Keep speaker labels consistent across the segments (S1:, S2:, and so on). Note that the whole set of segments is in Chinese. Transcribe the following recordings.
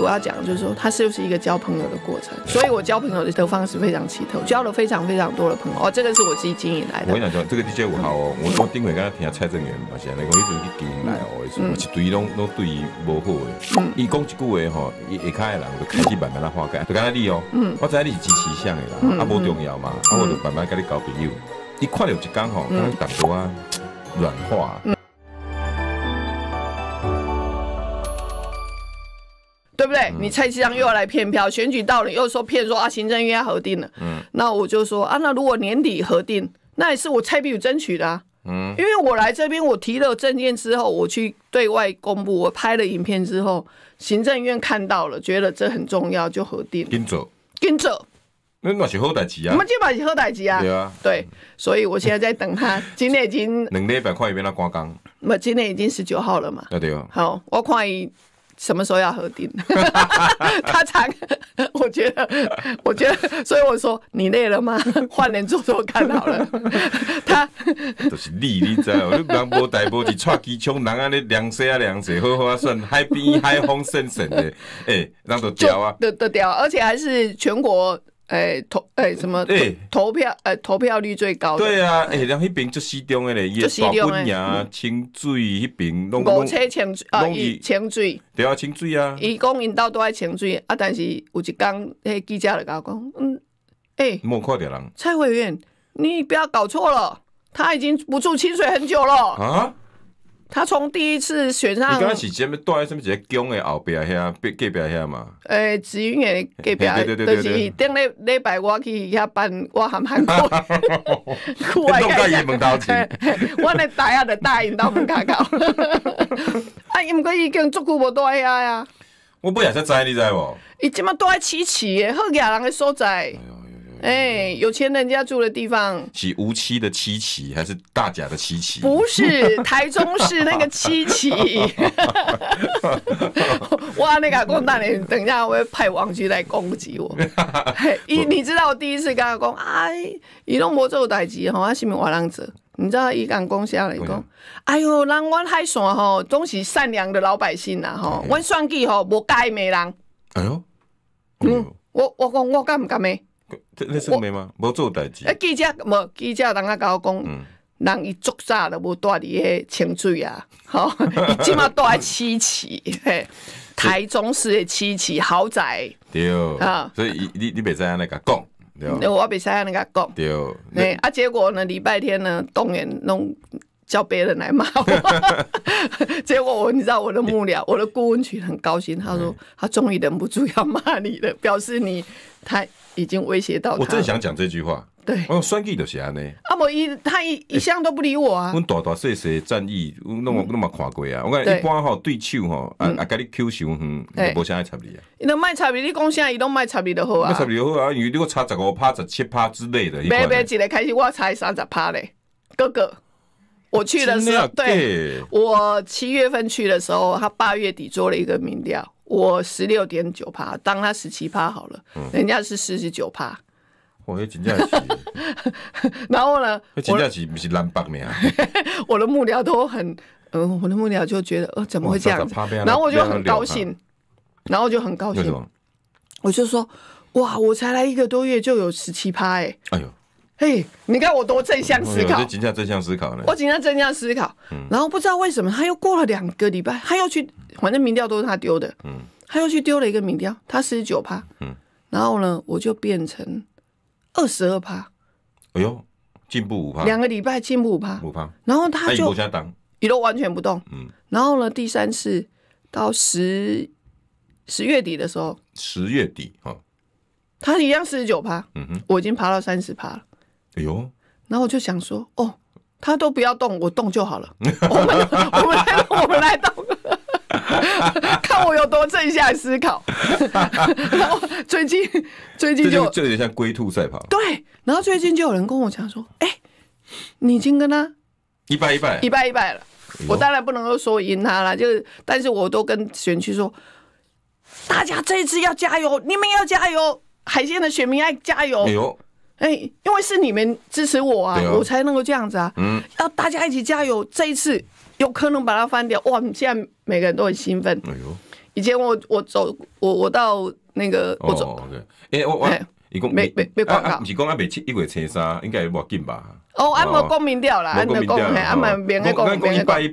S1: 我要讲就是说，他不是一个交朋友的过程，所以我交朋友的方式非常奇特，交了非常非常多的朋友哦。这个是我自己经营来的。我
S2: 跟你讲，这个的确有效哦。我我顶回刚刚听蔡正元嘛，是啊，讲伊准去经营来哦，是一堆拢拢对伊无好的，一讲一句话吼，一卡的人开始慢慢来化解，就才你哦。嗯，我知你是支持向的啦，啊无重要嘛，啊我就慢慢跟你交朋友。伊看到一讲吼，刚刚淡薄啊，软化。
S1: 你蔡市长又要来骗票，选举到了又说骗说啊，行政院要核定了。嗯，那我就说啊，那如果年底核定，那也是我蔡壁如争取的。啊。嗯，因为我来这边，我提了证件之后，我去对外公布，我拍了影片之后，行政院看到了，觉得这很重要，就核定。跟着，跟着，
S2: 那那是好代志啊。我们
S1: 今把是好代志啊。对啊，对，所以我现在在等他。今天已经
S2: 两礼拜快变到关工。
S1: 那今天已经十九号了嘛？对哦。好，我看。什么时候要核定？他长，我觉得，我觉得，所以我说，你累了吗？换人做做看好了。
S2: 他就是你，你知道，你广播台不是插机枪，人安尼凉水啊凉水，好好啊，算海边海风森森的，哎，那都屌啊！
S1: 都都屌，而且还是全国。哎，投哎什么？对，投票哎，投票率最高的。对啊，
S2: 哎，然后那边就西中嘞，也宝冠岩、清水那边拢。五车
S1: 清水啊，伊清水。
S2: 对啊，清水啊。
S1: 伊讲伊到都在清水啊，但是有一公，那记者在我讲，嗯，哎。
S2: 莫看别人。
S1: 蔡委员，你不要搞错了，他已经不住清水很久了啊。他从第一次选上，你刚开始
S2: 这么带什么？直个姜的后边遐，给给遐嘛？
S1: 哎，紫云也隔壁，对对对对。等礼咧我去遐办，我还没过。
S2: 过我刚在门口等，
S1: 我那待下就待到门口。啊，因为已经足久无待遐呀。
S2: 我不想再知你知无？
S1: 伊这么待迟迟的，好惹人的所在。哎，有钱人家住的地方。
S2: 是无期的七期还是大甲的七期？不是，台中市那个七期。
S1: 哇，那个公大人，等一下我会派王局来攻击我。你 你知道我第一次跟他讲，哎，伊拢无做代志吼，阿什么话浪子？你知道伊讲公事来讲，哎呦，人我太爽吼，总是善良的老百姓呐吼，我算计吼无介骂人。哎呦，嗯，我我讲我敢唔敢咩？
S2: 你你生没吗？无做代志。啊，
S1: 记者无，记者人家甲我讲，人伊作啥都无带伫迄清水啊，吼，伊即码带来七期，嘿，台中市的七期豪宅，
S2: 对，啊，所以你你别在那个讲，
S1: 对，我别在那个讲，
S2: 对，哎，
S1: 啊，结果呢，礼拜天呢，当然拢叫别人来骂我，结果我你知道我的幕僚，我的顾问群很高兴，他说他终于忍不住要骂你了，表示你他已经威胁到我正想讲
S2: 这句话。对，我算计着安呢？
S1: 阿无一他一一向都不理我啊。我
S2: 大大细细战役那我那么看过啊，我感觉一般吼对手吼啊啊，跟你 Q 上远就无啥爱插你啊。
S1: 都卖插理你讲啥？伊拢卖插理的好啊。卖插
S2: 理好啊，因为你个差十五趴、十七趴之类的。别别，一
S1: 日开始我差三十趴嘞，哥哥。我去的时候，对我七月份去的时候，他八月底做了一个民调，我十六点九趴，当他十七趴好了，人家是四十九趴，我哇，请假的，然后呢，请假
S2: 的不是南北面。
S1: 我的幕僚都很，嗯，我的幕僚就觉得，呃，怎么会这样？然后我就很高兴，然后就很高兴，我就说，哇，我才来一个多月就有十七趴，哎，哎呦。嘿，你看我多正向思考，我尽
S2: 量正向思考呢。我
S1: 尽量正向思考，然后不知道为什么他又过了两个礼拜，他又去，反正民调都是他丢的，嗯，他又去丢了一个民调，他四十九趴，嗯，然后呢，我就变成二十二趴，
S2: 哎呦，进步五趴，两个
S1: 礼拜进步五趴，五趴，
S2: 然后他就相当
S1: 一路完全不动，嗯，然后呢，第三次到十十月底的时候，
S2: 十月底哈，
S1: 他一样四十九趴，嗯哼，我已经爬到三十趴了。哎呦！然后我就想说，哦，他都不要动，我动就好了。我们我们我们来动，看我有多正向思考。然后最近最近就就
S2: 有点像龟兔赛跑。
S1: 对。然后最近就有人跟我讲说，哎，你已经跟他
S2: 一拜一拜一
S1: 拜一拜了。我当然不能够说赢他了，就是，但是我都跟选区说，大家这次要加油，你们要加油，海鲜的选民爱加油。哎呦！哎，因为是你们支持我啊，我才能够这样子啊。嗯，要大家一起加油，这一次有可能把它翻掉。哇，现在每个人都很兴奋。哎呦，以前我我走，我我到那个不走。
S2: 哎，我我一共没没没广告。不是讲还没七一月七三，应该有无紧吧？
S1: 哦，俺无共明掉了，俺就讲嘿，俺蛮免个讲讲一拜一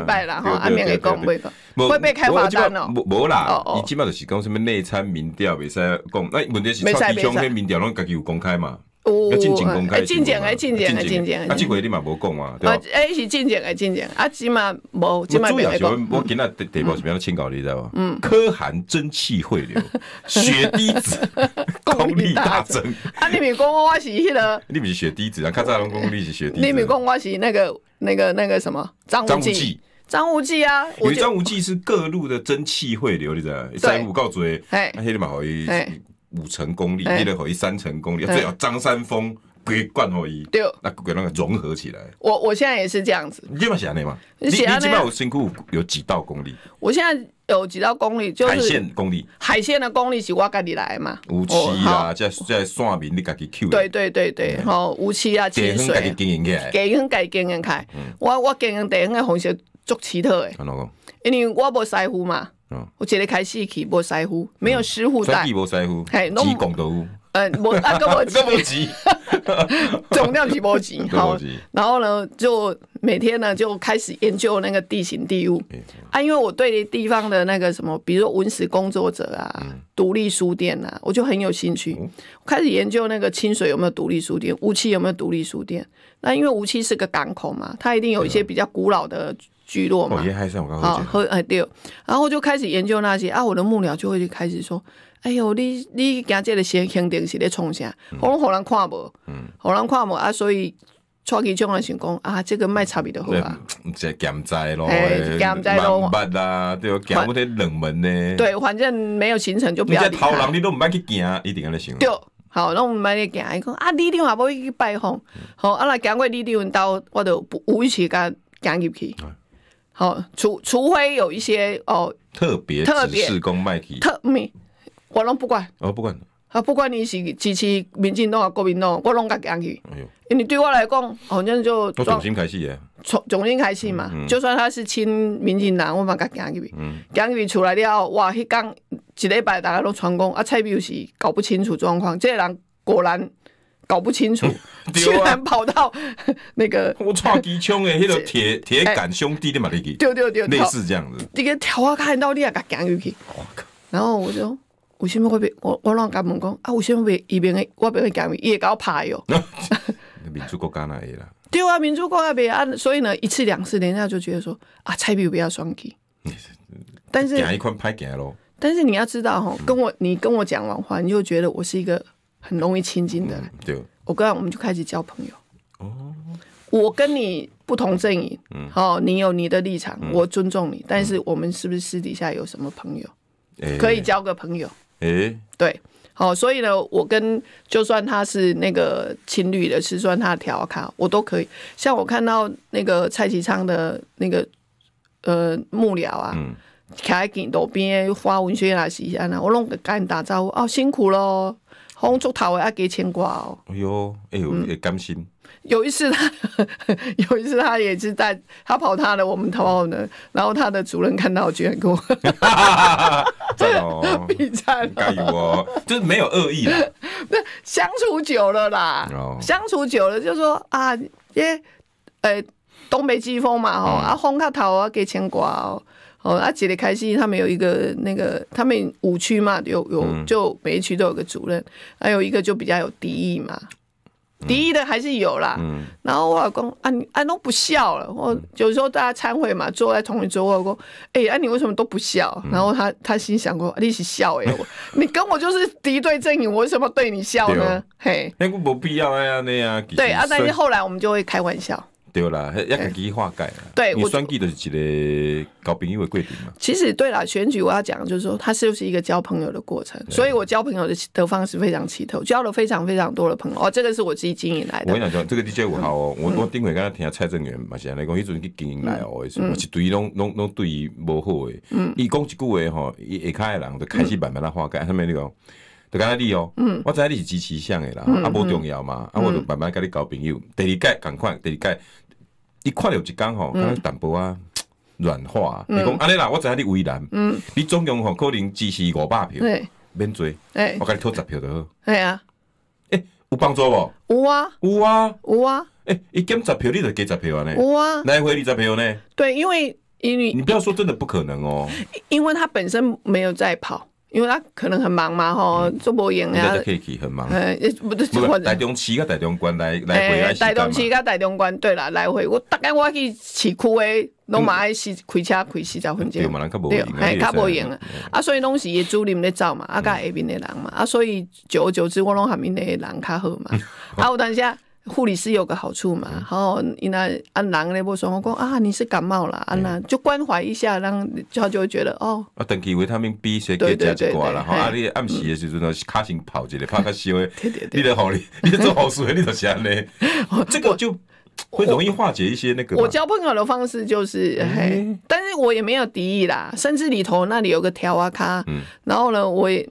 S1: 拜啦，吼，俺免得讲袂讲。会被开罚单哦！
S2: 无啦，伊起码就是讲什么内参民调袂使讲，那问题是出地方，那民调拢家己有公开嘛？要哦哦哦，真正的真正的真正的，啊，这回你嘛无讲嘛？啊，
S1: 诶是真正的真正啊起码无，起码主要讲。我
S2: 今日题目是变到清高你知道？嗯。
S1: 科寒
S2: 蒸汽汇流，血滴子 功力大增。
S1: 啊，你咪讲我是迄个？
S2: 你咪血滴子啊？看在龙宫，你是血滴子。你
S1: 咪讲我是那个那个那个什么？张无忌。张无忌啊，因为张
S2: 无忌是各路的真气汇流，你知？三五高手，那些蛮伊五成功力，伊了可伊三成功力，最后张三丰给灌合一，对，那给那个融合起来。
S1: 我我现在也是这样子，
S2: 你嘛写那嘛？
S1: 你你起码我辛
S2: 苦有几道功力？
S1: 我现在有几道功力，就是海线功力，海线的功力是我家己来嘛？无期
S2: 啊，在在山面，你家己 Q。对
S1: 对对对，好，无期啊，潜水。家己经营开，家己家己经营开，我我经营第一个红色。足奇特诶，因为我不在乎嘛，我只咧开始去不在乎，没有师傅在，无
S2: 在乎，系急讲到，
S1: 嗯，无啊，这么急，这么急，总量这么急，好，然后呢，就每天呢就开始研究那个地形地物啊，因为我对地方的那个什么，比如说文史工作者啊，独立书店啊，我就很有兴趣，开始研究那个清水有没有独立书店，吴起有没有独立书店？那因为吴起是个港口嘛，它一定有一些比较古老的。聚落嘛，好也还算我刚刚好，好哎对，然后我就开始研究那些啊，我的幕僚就会开始说，哎呦，你你行这个先肯定是在冲啥，互人看无，互人看无啊，所以超级这样的成功啊，这个卖差袂的好啊，
S2: 咸斋咯，咸斋咯，不啦，对，咸不得冷门呢，对，
S1: 反正没有行程就不要你偷懒你
S2: 都唔爱去行，一定安尼想。对，
S1: 好，那我们买你行一个，啊，你另外可以去拜访，好，啊那赶快你到，我就不无意思间赶入去。好，除除非有一些哦，特
S2: 别，特别，卖体，特
S1: 咪，我拢不管，哦不管，啊不管你是支持民进党啊国民党，我拢敢讲佮，因为对我来讲，反正就，我重新开始耶，重重新开始嘛，就算他是亲民进党，我嘛敢讲佮，讲佮出来了哇，迄讲一礼拜大家都传讲，啊，菜表示搞不清楚状况，这人果然。搞不清楚，居然跑到 那个……我抓机枪的那个
S2: 铁铁杆兄弟的嘛，那个对对对，类似这样
S1: 子。你跟跳，啊，看到你也敢讲语气，然后我就为什么会被我我让人家问讲啊？为什么别一边的我别监狱，也搞怕哟？
S2: 民珠国家那里啦？
S1: 对啊，民珠国家别啊，所以呢，一次两次，人家就觉得说啊，彩票不要双击。但是。这一
S2: 款拍紧咯。
S1: 但是你要知道，哈，跟我你跟我讲完话，你就觉得我是一个。很容易亲近的，对。我刚我们就开始交朋友。哦，我跟你不同阵营，嗯，哦，你有你的立场，我尊重你。但是我们是不是私底下有什么朋友，可以交个朋友？哎，对，好，所以呢，我跟就算他是那个情侣的，是算他调侃我都可以。像我看到那个蔡其昌的那个呃幕僚啊，嗯，开喺街边发文学来试一下我拢跟人打招呼，哦，辛苦喽。烘竹桃啊，给牵挂哦。
S2: 哎呦，哎呦，也甘心。
S1: 有一次他，有一次他也是在，他跑他的，我们跑我们然后他的主任看到，居然跟我，
S2: 这
S1: 闭餐了，
S2: 干我，就是没有恶意
S1: 的。那相处久了啦，相处久了就说啊，因为呃东北季风嘛，哈啊烘烤头啊，给牵挂哦。哦，他杰的开心。他们有一个那个，他们五区嘛，有有就每一区都有个主任，还有一个就比较有敌意嘛。敌意的还是有啦。然后我老公啊，你啊都不笑了。我有时候大家参会嘛，坐在同一桌，我老公哎，啊你为什么都不笑？然后他他心想过，你是笑哎，你跟我就是敌对阵营，我为什么对你笑呢？嘿，
S2: 那个没必要哎呀那样。对，啊，但是后
S1: 来我们就会开玩笑。
S2: 对啦，还一个去化解对，我选举的是一个搞朋友的过程嘛。
S1: 其实对啦，选举我要讲，就是说，它是不是一个交朋友的过程？所以我交朋友的的方式非常奇特，交了非常非常多的朋友哦。这个是我自己经营来的。我跟你讲，
S2: 这个 DJ 五号好，我我丁伟刚才听下蔡正元嘛，现在来讲，伊阵去经营来哦，是嘛？一堆拢拢拢对伊无好的，嗯，伊讲一句话吼，伊下骹的人就开始慢慢来化解，什面那个。在阿你哦，嗯，我知道你是支持相的啦，啊无重要嘛，啊我就慢慢跟你交朋友。第二届赶快，第二届一快了一讲吼，讲淡薄啊 软化。你讲安尼啦，我道你为难，嗯，你总共吼可能支持五百票，对，免追，我给你偷十票好，哎呀，哎，有帮助无？有啊，有啊，有啊。哎，一减十票，你就加十票呢？有啊，来回二十票呢？
S1: 对，因为因为
S2: 你不要说真的不可能哦，
S1: 因为他本身没有在跑。因为他可能很忙嘛吼，做无用啊。
S2: 大中市甲大中关来来回大中市甲
S1: 大中关对啦，来回我大概我去市区的拢嘛是开车开四十分钟，对，较无用啊。啊，所以拢是伊主任咧走嘛，啊，甲下边的人嘛，啊，所以久而久之我拢下面的人较好嘛。啊，好，等下。护理师有个好处嘛，然后那按郎咧，我说我讲啊，你是感冒了，阿郎就关怀一下，让他就会觉得哦。
S2: 啊，等机会他们彼此结交就乖了，哈！啊，你暗时的时候呢，卡型跑起来，怕卡烧的，你就好哩，你做好事，你就是安尼。这个就会容易化解一些那个。我交
S1: 朋友的方式就是，嘿，但是我也没有敌意啦，甚至里头那里有个条啊，他，然后呢，我也。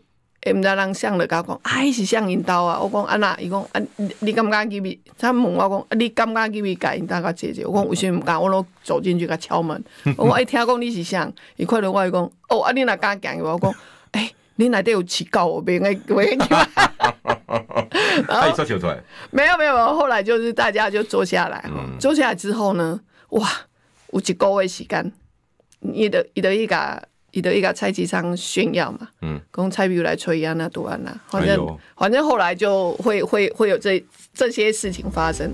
S1: 伊毋知人上了，甲我讲，哎，是上因兜啊！我讲安那，伊讲啊，你你敢不敢入去？他问我讲，啊，你敢不敢入去甲因家坐坐？我讲为什么不敢？我拢走进去甲敲门。我一听讲你是上，伊看到我伊讲哦，啊，你若家行？的，我讲哎，你内底有饲狗，别个别个。哈哈
S2: 哈啊，笑 出来。
S1: 没有没有，后来就是大家就坐下来，坐下来之后呢，哇，有一个月时间，伊得伊得伊个。伊得一个菜市场炫耀嘛，嗯，公菜比来吹啊那多啊那，反正反正后来就会会会有这这些事情发生。